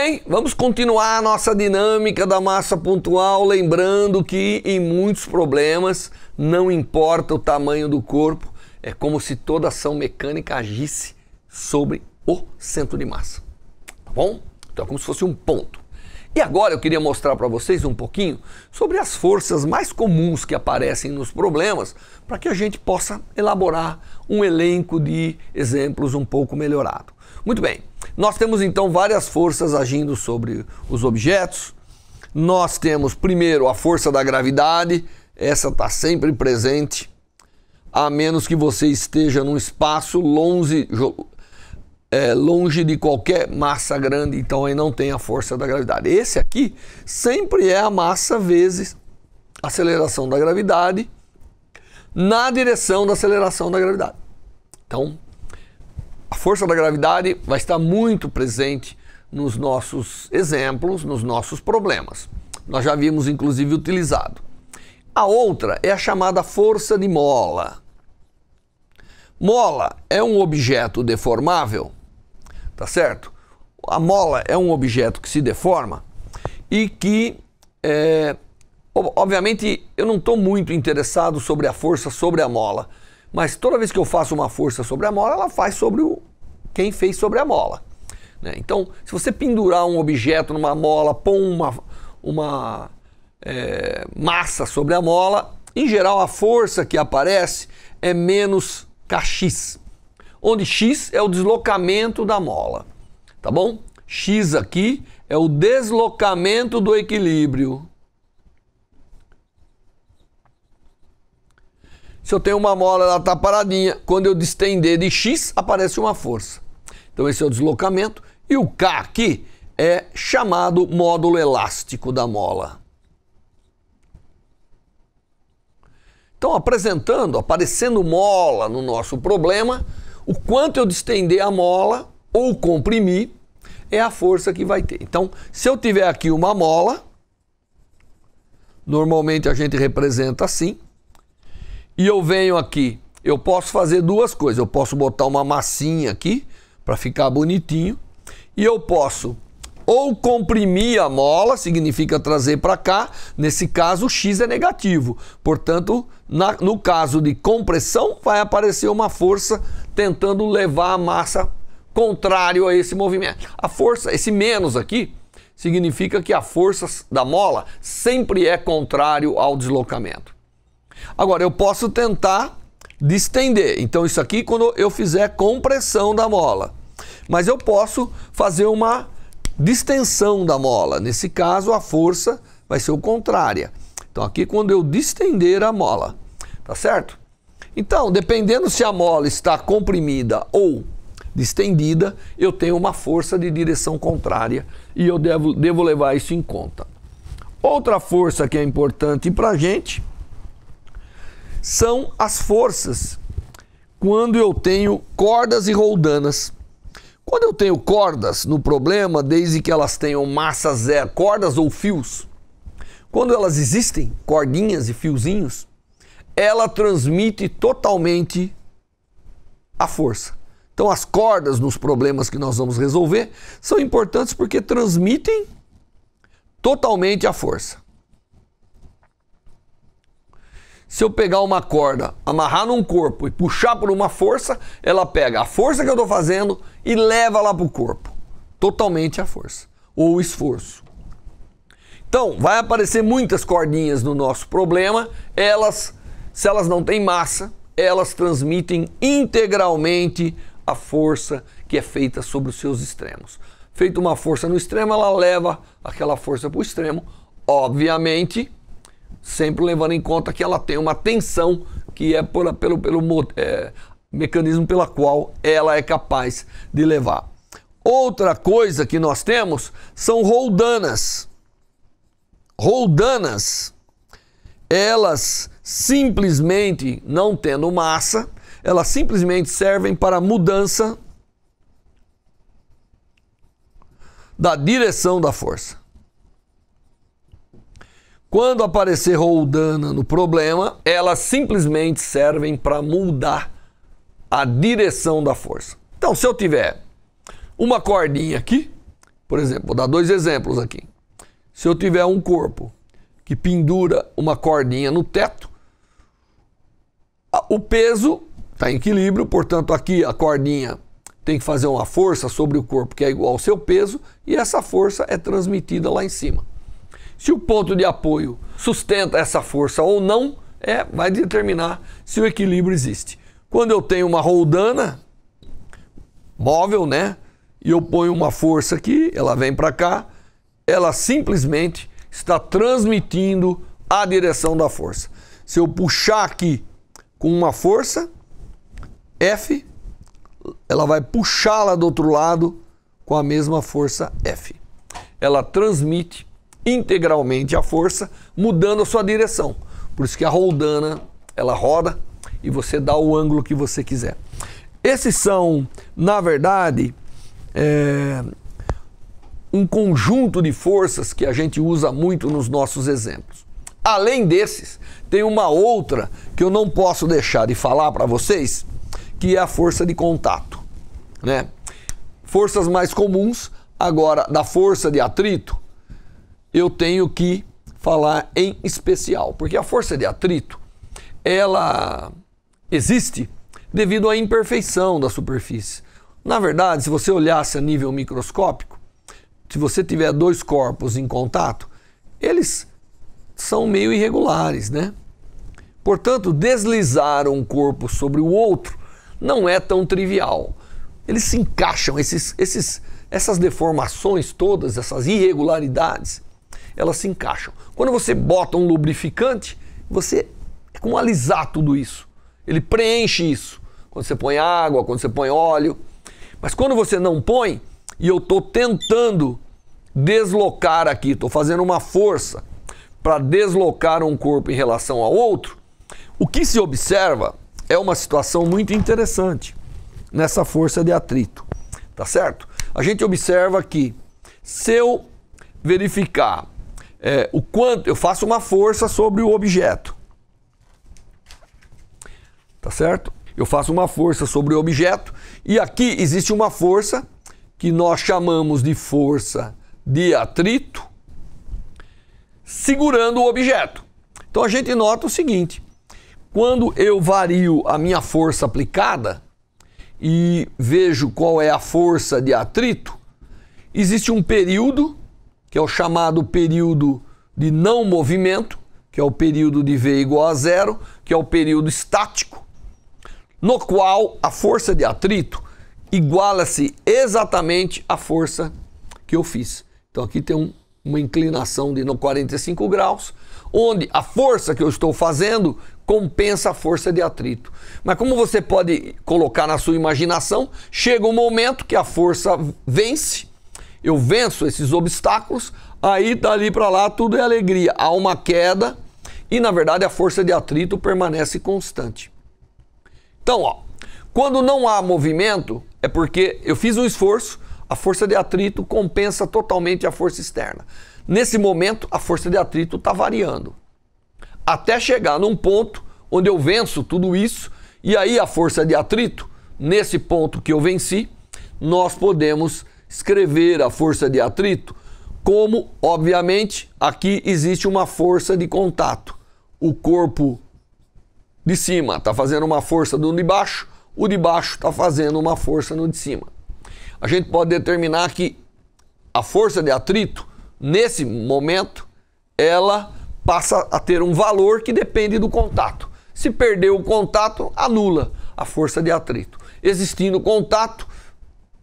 bem, vamos continuar a nossa dinâmica da massa pontual, lembrando que em muitos problemas não importa o tamanho do corpo, é como se toda ação mecânica agisse sobre o centro de massa. Tá bom? Então é como se fosse um ponto. E agora eu queria mostrar para vocês um pouquinho sobre as forças mais comuns que aparecem nos problemas, para que a gente possa elaborar um elenco de exemplos um pouco melhorado. Muito bem. Nós temos então várias forças agindo sobre os objetos. Nós temos primeiro a força da gravidade, essa está sempre presente, a menos que você esteja num espaço longe, é, longe de qualquer massa grande, então aí não tem a força da gravidade. Esse aqui sempre é a massa vezes a aceleração da gravidade na direção da aceleração da gravidade. Então, a força da gravidade vai estar muito presente nos nossos exemplos, nos nossos problemas. Nós já vimos, inclusive, utilizado. A outra é a chamada força de mola. Mola é um objeto deformável, tá certo? A mola é um objeto que se deforma e que, é, obviamente, eu não estou muito interessado sobre a força sobre a mola. Mas toda vez que eu faço uma força sobre a mola, ela faz sobre o quem fez sobre a mola. Né? Então, se você pendurar um objeto numa mola, pôr uma, uma é, massa sobre a mola, em geral a força que aparece é menos kx, onde x é o deslocamento da mola, tá bom? x aqui é o deslocamento do equilíbrio, Se eu tenho uma mola, ela está paradinha. Quando eu distender de X, aparece uma força. Então esse é o deslocamento. E o K aqui é chamado módulo elástico da mola. Então, apresentando, aparecendo mola no nosso problema, o quanto eu distender a mola ou comprimir é a força que vai ter. Então, se eu tiver aqui uma mola, normalmente a gente representa assim, e eu venho aqui, eu posso fazer duas coisas. Eu posso botar uma massinha aqui para ficar bonitinho e eu posso ou comprimir a mola, significa trazer para cá, nesse caso o X é negativo. Portanto, na, no caso de compressão, vai aparecer uma força tentando levar a massa contrário a esse movimento. A força, esse menos aqui, significa que a força da mola sempre é contrário ao deslocamento. Agora, eu posso tentar distender. Então, isso aqui quando eu fizer compressão da mola. Mas eu posso fazer uma distensão da mola. Nesse caso, a força vai ser o contrária. Então, aqui quando eu distender a mola, tá certo? Então, dependendo se a mola está comprimida ou distendida, eu tenho uma força de direção contrária e eu devo, devo levar isso em conta. Outra força que é importante para a gente são as forças quando eu tenho cordas e roldanas. Quando eu tenho cordas no problema, desde que elas tenham massa zero, cordas ou fios, quando elas existem, cordinhas e fiozinhos, ela transmite totalmente a força. Então, as cordas nos problemas que nós vamos resolver são importantes porque transmitem totalmente a força. Se eu pegar uma corda, amarrar num corpo e puxar por uma força, ela pega a força que eu estou fazendo e leva lá para o corpo. Totalmente a força ou o esforço. Então, vai aparecer muitas cordinhas no nosso problema. Elas, se elas não têm massa, elas transmitem integralmente a força que é feita sobre os seus extremos. Feita uma força no extremo, ela leva aquela força para o extremo. Obviamente, sempre levando em conta que ela tem uma tensão que é por, pelo, pelo é, mecanismo pela qual ela é capaz de levar. Outra coisa que nós temos são roldanas. Roldanas, elas simplesmente não tendo massa, elas simplesmente servem para mudança da direção da força. Quando aparecer roldana no problema, elas simplesmente servem para mudar a direção da força. Então, se eu tiver uma cordinha aqui, por exemplo, vou dar dois exemplos aqui. Se eu tiver um corpo que pendura uma cordinha no teto, o peso está em equilíbrio, portanto, aqui a cordinha tem que fazer uma força sobre o corpo que é igual ao seu peso e essa força é transmitida lá em cima. Se o ponto de apoio sustenta essa força ou não, é, vai determinar se o equilíbrio existe. Quando eu tenho uma roldana móvel, né? E eu ponho uma força aqui, ela vem para cá, ela simplesmente está transmitindo a direção da força. Se eu puxar aqui com uma força, F, ela vai puxá-la do outro lado com a mesma força F. Ela transmite integralmente a força, mudando a sua direção. Por isso que a roldana, ela roda e você dá o ângulo que você quiser. Esses são, na verdade, é, um conjunto de forças que a gente usa muito nos nossos exemplos. Além desses, tem uma outra que eu não posso deixar de falar para vocês, que é a força de contato. Né? Forças mais comuns, agora, da força de atrito, eu tenho que falar em especial, porque a força de atrito ela existe devido à imperfeição da superfície. Na verdade, se você olhasse a nível microscópico, se você tiver dois corpos em contato, eles são meio irregulares, né? Portanto, deslizar um corpo sobre o outro não é tão trivial. Eles se encaixam, esses, esses, essas deformações todas, essas irregularidades, elas se encaixam. Quando você bota um lubrificante, você é como alisar tudo isso. Ele preenche isso. Quando você põe água, quando você põe óleo. Mas quando você não põe, e eu estou tentando deslocar aqui, estou fazendo uma força para deslocar um corpo em relação ao outro, o que se observa é uma situação muito interessante nessa força de atrito, tá certo? A gente observa que se eu verificar é, o quanto eu faço uma força sobre o objeto. Tá certo? Eu faço uma força sobre o objeto e aqui existe uma força que nós chamamos de força de atrito segurando o objeto. Então a gente nota o seguinte: quando eu vario a minha força aplicada e vejo qual é a força de atrito, existe um período que é o chamado período de não movimento, que é o período de V igual a zero, que é o período estático, no qual a força de atrito iguala-se exatamente à força que eu fiz. Então aqui tem um, uma inclinação de 45 graus, onde a força que eu estou fazendo compensa a força de atrito. Mas como você pode colocar na sua imaginação, chega um momento que a força vence eu venço esses obstáculos, aí dali para lá tudo é alegria. Há uma queda e, na verdade, a força de atrito permanece constante. Então, ó, quando não há movimento, é porque eu fiz um esforço, a força de atrito compensa totalmente a força externa. Nesse momento, a força de atrito está variando. Até chegar num ponto onde eu venço tudo isso, e aí a força de atrito, nesse ponto que eu venci, nós podemos escrever a força de atrito, como, obviamente, aqui existe uma força de contato. O corpo de cima está fazendo uma força no de baixo, o de baixo está fazendo uma força no de cima. A gente pode determinar que a força de atrito, nesse momento, ela passa a ter um valor que depende do contato. Se perder o contato, anula a força de atrito. Existindo contato,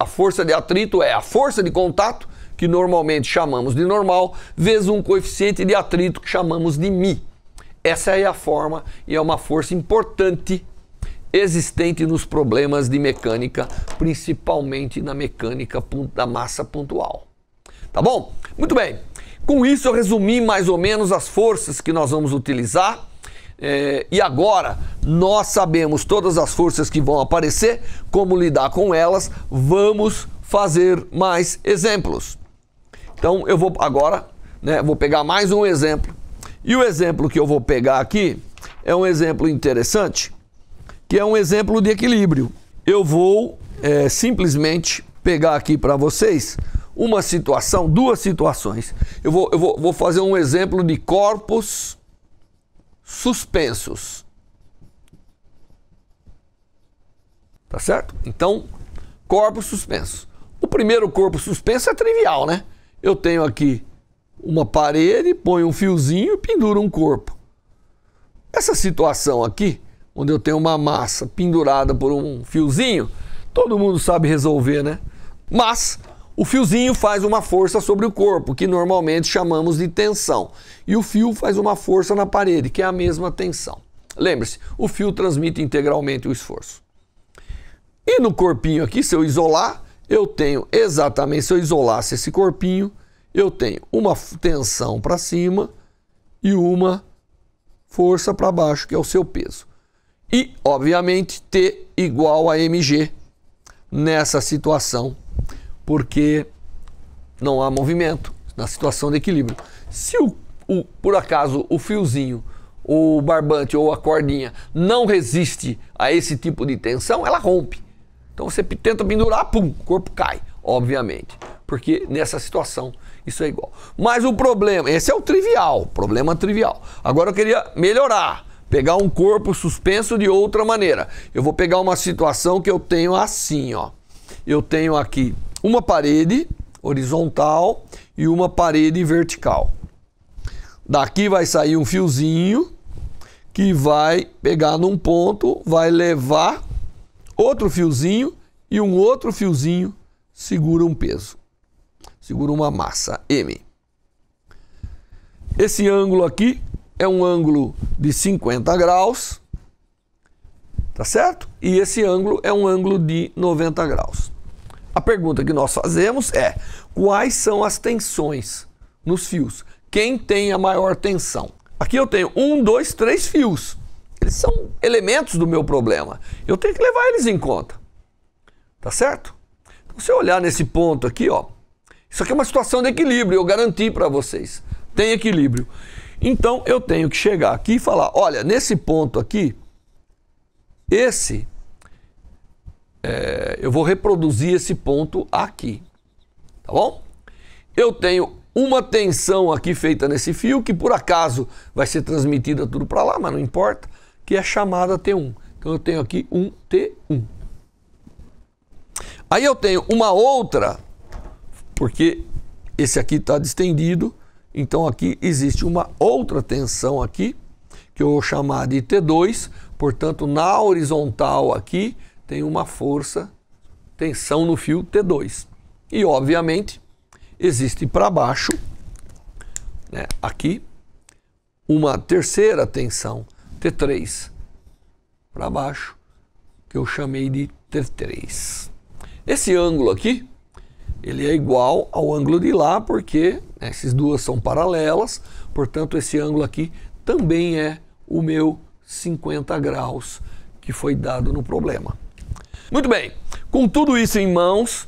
a força de atrito é a força de contato, que normalmente chamamos de normal, vezes um coeficiente de atrito que chamamos de μ. Essa é a forma e é uma força importante existente nos problemas de mecânica, principalmente na mecânica da massa pontual. Tá bom? Muito bem. Com isso eu resumi mais ou menos as forças que nós vamos utilizar é, e agora nós sabemos todas as forças que vão aparecer, como lidar com elas, vamos fazer mais exemplos. Então eu vou agora, né, vou pegar mais um exemplo. E o exemplo que eu vou pegar aqui é um exemplo interessante, que é um exemplo de equilíbrio. Eu vou é, simplesmente pegar aqui para vocês uma situação, duas situações. Eu vou, eu vou, vou fazer um exemplo de corpos suspensos. Tá certo? Então, corpos suspensos. O primeiro corpo suspenso é trivial, né? Eu tenho aqui uma parede, ponho um fiozinho e penduro um corpo. Essa situação aqui, onde eu tenho uma massa pendurada por um fiozinho, todo mundo sabe resolver, né? Mas o fiozinho faz uma força sobre o corpo, que normalmente chamamos de tensão. E o fio faz uma força na parede, que é a mesma tensão. Lembre-se, o fio transmite integralmente o esforço. E no corpinho aqui, se eu isolar, eu tenho exatamente, se eu isolasse esse corpinho, eu tenho uma tensão para cima e uma força para baixo, que é o seu peso. E, obviamente, T igual a mg nessa situação porque não há movimento na situação de equilíbrio. Se o, o, por acaso o fiozinho, o barbante ou a cordinha não resiste a esse tipo de tensão, ela rompe. Então você tenta pendurar, pum, o corpo cai, obviamente, porque nessa situação isso é igual. Mas o problema, esse é o trivial, problema trivial. Agora eu queria melhorar, pegar um corpo suspenso de outra maneira. Eu vou pegar uma situação que eu tenho assim, ó. Eu tenho aqui uma parede horizontal e uma parede vertical. Daqui vai sair um fiozinho que vai pegar num ponto, vai levar outro fiozinho e um outro fiozinho segura um peso, segura uma massa M. Esse ângulo aqui é um ângulo de 50 graus, tá certo? E esse ângulo é um ângulo de 90 graus. A pergunta que nós fazemos é: quais são as tensões nos fios? Quem tem a maior tensão? Aqui eu tenho um, dois, três fios. Eles são elementos do meu problema. Eu tenho que levar eles em conta. Tá certo? Então, se eu olhar nesse ponto aqui, ó, isso aqui é uma situação de equilíbrio, eu garanti para vocês. Tem equilíbrio. Então eu tenho que chegar aqui e falar: olha, nesse ponto aqui, esse é, eu vou reproduzir esse ponto aqui, tá bom? Eu tenho uma tensão aqui feita nesse fio, que por acaso vai ser transmitida tudo para lá, mas não importa, que é chamada T1. Então eu tenho aqui um T1. Aí eu tenho uma outra, porque esse aqui está distendido, então aqui existe uma outra tensão aqui, que eu vou chamar de T2, portanto na horizontal aqui tem uma força, tensão no fio T2. E, obviamente, existe para baixo, né, aqui, uma terceira tensão, T3, para baixo, que eu chamei de T3. Esse ângulo aqui, ele é igual ao ângulo de lá, porque né, essas duas são paralelas, portanto, esse ângulo aqui também é o meu 50 graus que foi dado no problema. Muito bem, com tudo isso em mãos,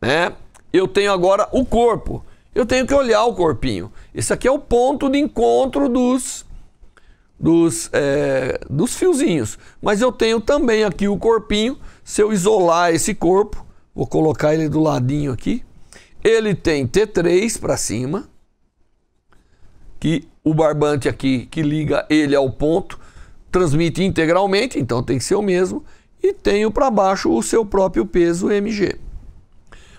né, eu tenho agora o corpo. Eu tenho que olhar o corpinho. Esse aqui é o ponto de encontro dos, dos, é, dos fiozinhos. Mas eu tenho também aqui o corpinho. Se eu isolar esse corpo, vou colocar ele do ladinho aqui. Ele tem T3 para cima, que o barbante aqui que liga ele ao ponto transmite integralmente, então tem que ser o mesmo e tenho para baixo o seu próprio peso mg.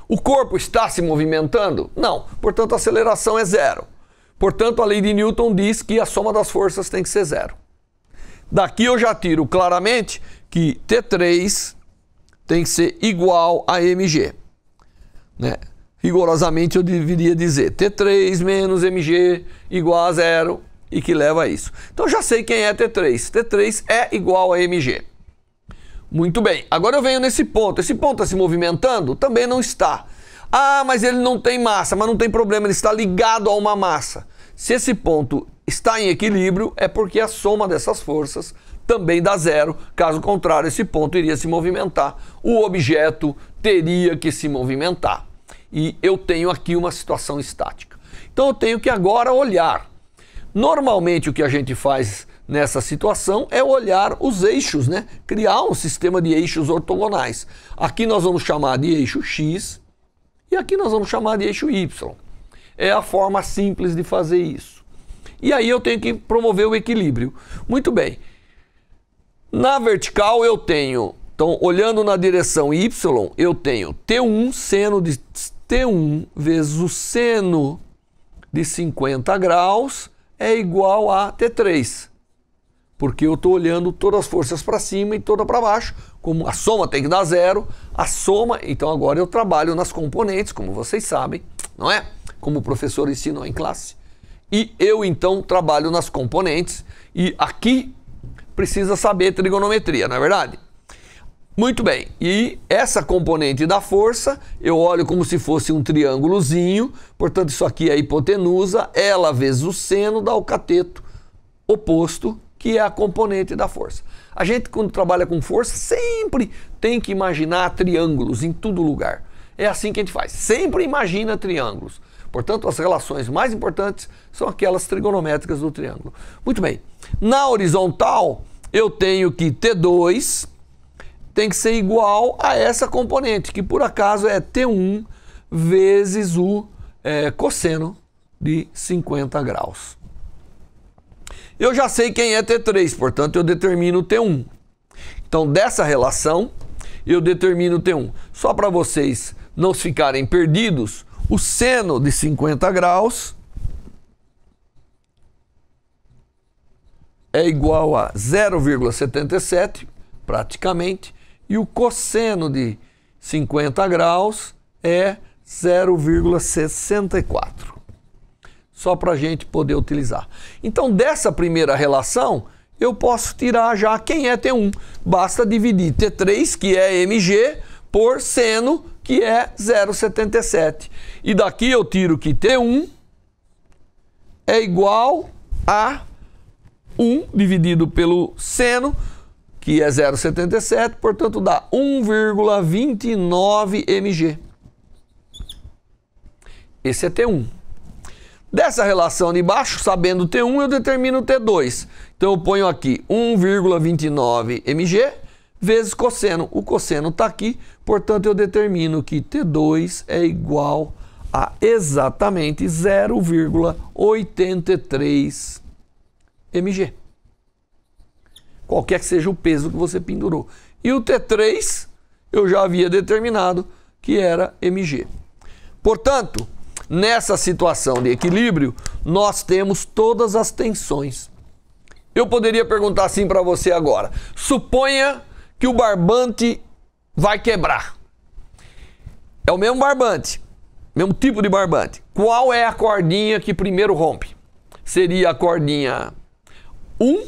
O corpo está se movimentando? Não, portanto a aceleração é zero. Portanto, a lei de Newton diz que a soma das forças tem que ser zero. Daqui eu já tiro claramente que T3 tem que ser igual a mg. Né? Rigorosamente eu deveria dizer T3 menos mg igual a zero e que leva a isso. Então já sei quem é T3. T3 é igual a mg. Muito bem, agora eu venho nesse ponto. Esse ponto está se movimentando? Também não está. Ah, mas ele não tem massa, mas não tem problema, ele está ligado a uma massa. Se esse ponto está em equilíbrio, é porque a soma dessas forças também dá zero. Caso contrário, esse ponto iria se movimentar. O objeto teria que se movimentar. E eu tenho aqui uma situação estática. Então eu tenho que agora olhar. Normalmente o que a gente faz nessa situação é olhar os eixos, né? criar um sistema de eixos ortogonais. Aqui nós vamos chamar de eixo X e aqui nós vamos chamar de eixo Y. É a forma simples de fazer isso. E aí eu tenho que promover o equilíbrio. Muito bem. Na vertical eu tenho, então olhando na direção Y, eu tenho T1 seno de T1 vezes o seno de 50 graus é igual a T3 porque eu estou olhando todas as forças para cima e toda para baixo, como a soma tem que dar zero, a soma, então agora eu trabalho nas componentes, como vocês sabem, não é? Como o professor ensinou em classe. E eu então trabalho nas componentes e aqui precisa saber trigonometria, não é verdade? Muito bem, e essa componente da força eu olho como se fosse um triângulozinho, portanto, isso aqui é a hipotenusa, ela vezes o seno dá o cateto oposto que é a componente da força. A gente, quando trabalha com força, sempre tem que imaginar triângulos em todo lugar. É assim que a gente faz, sempre imagina triângulos. Portanto, as relações mais importantes são aquelas trigonométricas do triângulo. Muito bem. Na horizontal, eu tenho que T2 tem que ser igual a essa componente, que por acaso é T1 vezes o é, cosseno de 50 graus. Eu já sei quem é T3, portanto eu determino T1. Então dessa relação eu determino T1. Só para vocês não ficarem perdidos, o seno de 50 graus é igual a 0,77, praticamente, e o cosseno de 50 graus é 0,64 só para a gente poder utilizar. Então, dessa primeira relação, eu posso tirar já quem é T1. Basta dividir T3, que é MG, por seno, que é 0,77. E daqui eu tiro que T1 é igual a 1 dividido pelo seno, que é 0,77, portanto dá 1,29 mg. Esse é T1. Dessa relação de baixo, sabendo T1, eu determino o T2. Então eu ponho aqui 1,29 mg vezes cosseno. O cosseno está aqui, portanto eu determino que T2 é igual a exatamente 0,83 mg. Qualquer que seja o peso que você pendurou. E o T3 eu já havia determinado que era mg. Portanto, Nessa situação de equilíbrio, nós temos todas as tensões. Eu poderia perguntar assim para você agora: suponha que o barbante vai quebrar. É o mesmo barbante, mesmo tipo de barbante. Qual é a cordinha que primeiro rompe? Seria a cordinha 1,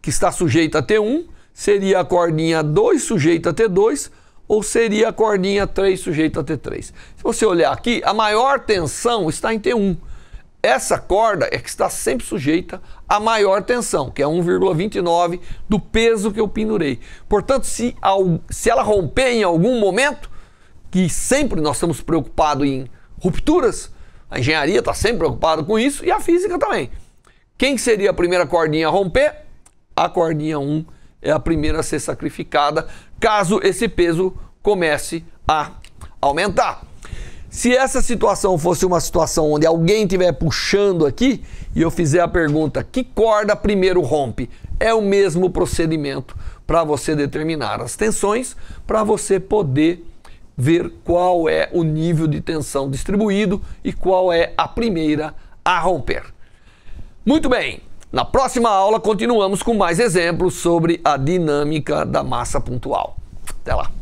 que está sujeita a T1, seria a cordinha 2 sujeita a T2 ou seria a cordinha 3 sujeita a T3. Se você olhar aqui, a maior tensão está em T1. Essa corda é que está sempre sujeita à maior tensão, que é 1,29 do peso que eu pendurei. Portanto, se, se ela romper em algum momento, que sempre nós estamos preocupados em rupturas, a engenharia está sempre preocupada com isso e a física também. Quem seria a primeira cordinha a romper? A cordinha 1 é a primeira a ser sacrificada caso esse peso comece a aumentar. Se essa situação fosse uma situação onde alguém estiver puxando aqui e eu fizer a pergunta que corda primeiro rompe, é o mesmo procedimento para você determinar as tensões, para você poder ver qual é o nível de tensão distribuído e qual é a primeira a romper. Muito bem, na próxima aula, continuamos com mais exemplos sobre a dinâmica da massa pontual. Até lá!